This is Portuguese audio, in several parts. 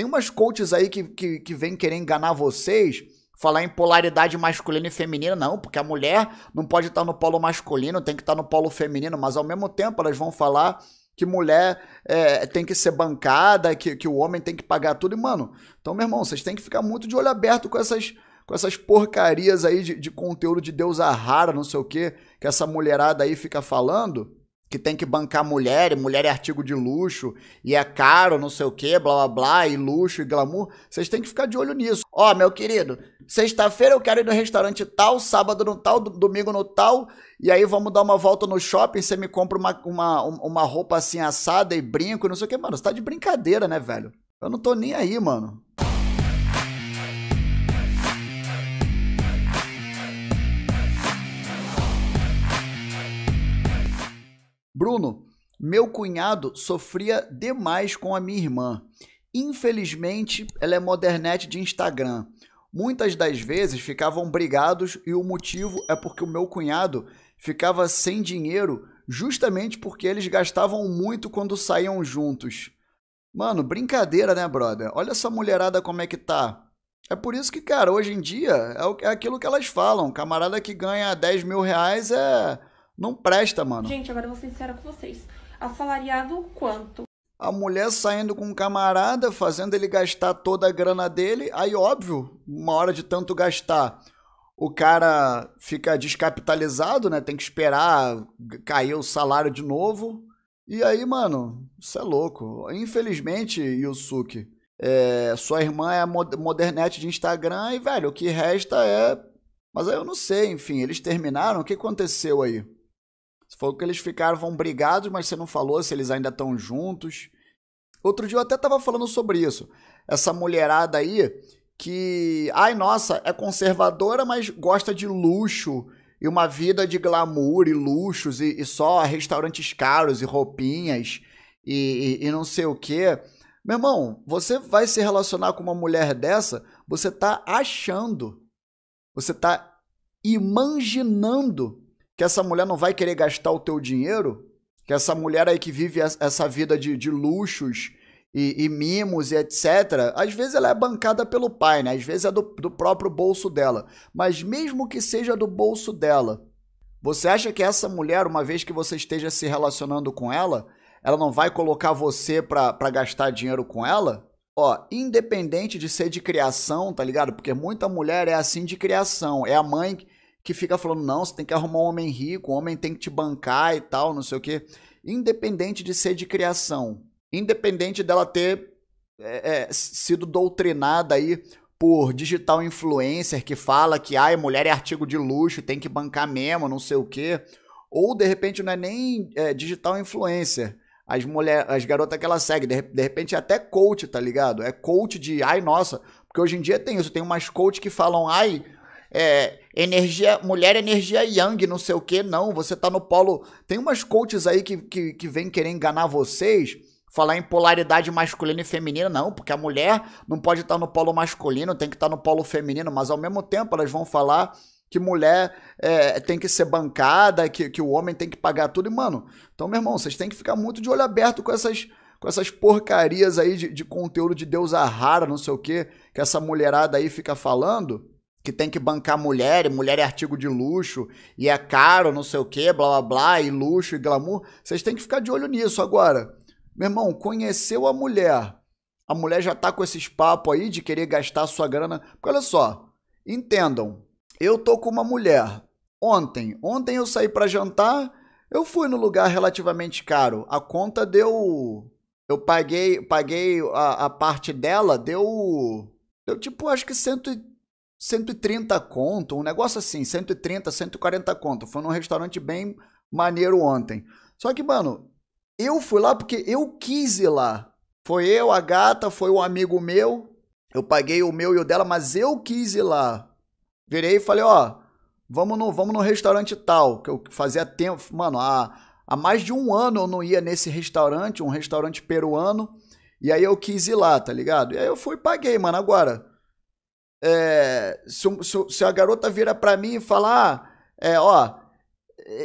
Tem umas coaches aí que, que, que vem querer enganar vocês, falar em polaridade masculina e feminina, não, porque a mulher não pode estar no polo masculino, tem que estar no polo feminino, mas ao mesmo tempo elas vão falar que mulher é, tem que ser bancada, que, que o homem tem que pagar tudo. E, mano, então, meu irmão, vocês têm que ficar muito de olho aberto com essas, com essas porcarias aí de, de conteúdo de deusa rara, não sei o quê, que essa mulherada aí fica falando que tem que bancar mulher, e mulher é artigo de luxo, e é caro, não sei o que, blá blá blá, e luxo e glamour, vocês têm que ficar de olho nisso. Ó, oh, meu querido, sexta-feira eu quero ir no restaurante tal, sábado no tal, domingo no tal, e aí vamos dar uma volta no shopping, você me compra uma, uma, uma roupa assim assada e brinco, não sei o que, mano, você tá de brincadeira, né, velho? Eu não tô nem aí, mano. Bruno, meu cunhado sofria demais com a minha irmã. Infelizmente, ela é modernete de Instagram. Muitas das vezes ficavam brigados e o motivo é porque o meu cunhado ficava sem dinheiro justamente porque eles gastavam muito quando saíam juntos. Mano, brincadeira, né, brother? Olha essa mulherada como é que tá. É por isso que, cara, hoje em dia é, é aquilo que elas falam. Camarada que ganha 10 mil reais é não presta, mano. Gente, agora eu vou ser sincera com vocês. Assalariado quanto? A mulher saindo com um camarada, fazendo ele gastar toda a grana dele. Aí, óbvio, uma hora de tanto gastar, o cara fica descapitalizado, né? Tem que esperar cair o salário de novo. E aí, mano, isso é louco. Infelizmente, Yusuke, é, sua irmã é a modernete de Instagram e, velho, o que resta é. Mas aí eu não sei, enfim, eles terminaram, o que aconteceu aí? Você falou que eles ficaram brigados, mas você não falou se eles ainda estão juntos. Outro dia eu até tava falando sobre isso. Essa mulherada aí que, ai nossa, é conservadora, mas gosta de luxo e uma vida de glamour e luxos e, e só restaurantes caros e roupinhas e, e, e não sei o quê. Meu irmão, você vai se relacionar com uma mulher dessa, você tá achando, você tá imaginando que essa mulher não vai querer gastar o teu dinheiro, que essa mulher aí que vive essa vida de, de luxos e, e, mimos e etc., às vezes ela é bancada pelo pai, né? Às vezes é do, do próprio bolso dela. Mas mesmo que seja do bolso dela, você acha que essa mulher, uma vez que você esteja se relacionando com ela, ela não vai colocar você para gastar dinheiro com ela? Ó, independente de ser de criação, tá ligado? Porque muita mulher é assim de criação. É a mãe que fica falando, não, você tem que arrumar um homem rico, um homem tem que te bancar e tal, não sei o quê. Independente de ser de criação, independente dela ter é, é, sido doutrinada aí por digital influencer que fala que ai, mulher é artigo de luxo, tem que bancar mesmo, não sei o quê. Ou de repente não é nem é, digital influencer. As mulher, as garotas que ela segue, de, de repente é até coach, tá ligado? É coach de ai, nossa, porque hoje em dia tem isso, tem umas coach que falam ai, é, energia, mulher é energia yang, não sei o que, não, você tá no polo. Tem umas coaches aí que, que, que vem querer enganar vocês, falar em polaridade masculina e feminina, não, porque a mulher não pode estar tá no polo masculino, tem que estar tá no polo feminino, mas ao mesmo tempo elas vão falar que mulher é, tem que ser bancada, que, que o homem tem que pagar tudo, e mano, então, meu irmão, vocês têm que ficar muito de olho aberto com essas com essas porcarias aí de, de conteúdo de deusa rara, não sei o que, que essa mulherada aí fica falando, que tem que bancar mulher, e mulher é artigo de luxo, e é caro, não sei o quê, blá blá blá, e luxo e glamour. Vocês têm que ficar de olho nisso agora. Meu irmão, conheceu a mulher. A mulher já tá com esses papos aí de querer gastar sua grana. Porque olha só, entendam, eu tô com uma mulher. Ontem, ontem eu saí para jantar, eu fui no lugar relativamente caro. A conta deu. Eu paguei, paguei a, a parte dela, deu. Deu tipo, acho que 130. 130 conto, um negócio assim, 130, 140 conto. Foi num restaurante bem maneiro ontem. Só que, mano, eu fui lá porque eu quis ir lá. Foi eu, a gata, foi um amigo meu. Eu paguei o meu e o dela, mas eu quis ir lá. Virei e falei, ó, vamos no, vamos no restaurante tal, que eu fazia tempo, mano, há, há mais de um ano eu não ia nesse restaurante, um restaurante peruano, e aí eu quis ir lá, tá ligado? E aí eu fui e paguei, mano, agora é, se, se, se, a garota vira para mim e falar, ah, é, ó,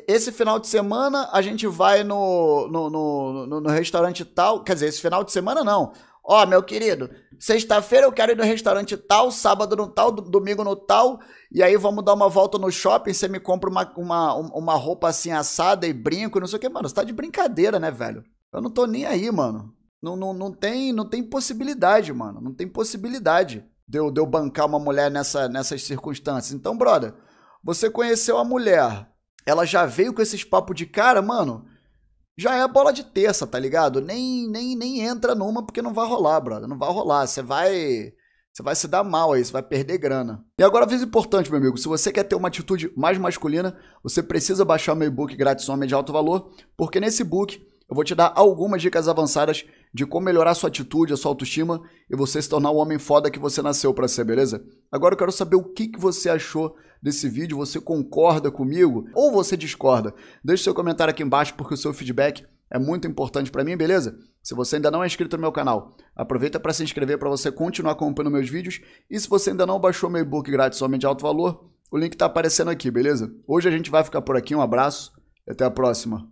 esse final de semana a gente vai no, no, no, no, no restaurante tal, quer dizer, esse final de semana não. Ó, meu querido, sexta-feira eu quero ir no restaurante tal, sábado no tal, domingo no tal, e aí vamos dar uma volta no shopping, você me compra uma, uma, uma roupa assim assada e brinco, não sei o que, mano, você tá de brincadeira, né, velho? Eu não tô nem aí, mano. Não, não, não, tem, não tem possibilidade, mano. Não tem possibilidade deu deu bancar uma mulher nessa, nessas circunstâncias. Então, brother, você conheceu a mulher, ela já veio com esses papos de cara, mano, já é bola de terça, tá ligado? Nem, nem, nem entra numa porque não vai rolar, brother. Não vai rolar. Você vai. Você vai se dar mal aí, você vai perder grana. E agora, aviso importante, meu amigo: se você quer ter uma atitude mais masculina, você precisa baixar meu e-book grátis Homem de Alto Valor, porque nesse book eu vou te dar algumas dicas avançadas de como melhorar sua atitude, a sua autoestima e você se tornar o homem foda que você nasceu para ser, beleza? Agora eu quero saber o que, que você achou desse vídeo, você concorda comigo ou você discorda? Deixe seu comentário aqui embaixo porque o seu feedback é muito importante para mim, beleza? Se você ainda não é inscrito no meu canal, aproveita para se inscrever para você continuar acompanhando meus vídeos. E se você ainda não baixou meu e-book grátis Homem de Alto Valor, o link está aparecendo aqui, beleza? Hoje a gente vai ficar por aqui, um abraço e até a próxima.